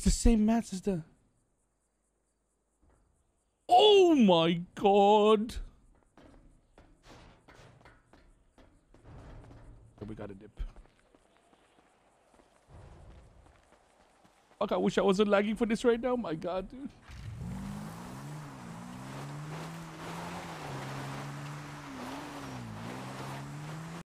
It's the same match as the... Oh my god! We got a dip. Fuck, I wish I wasn't lagging for this right now. My god, dude.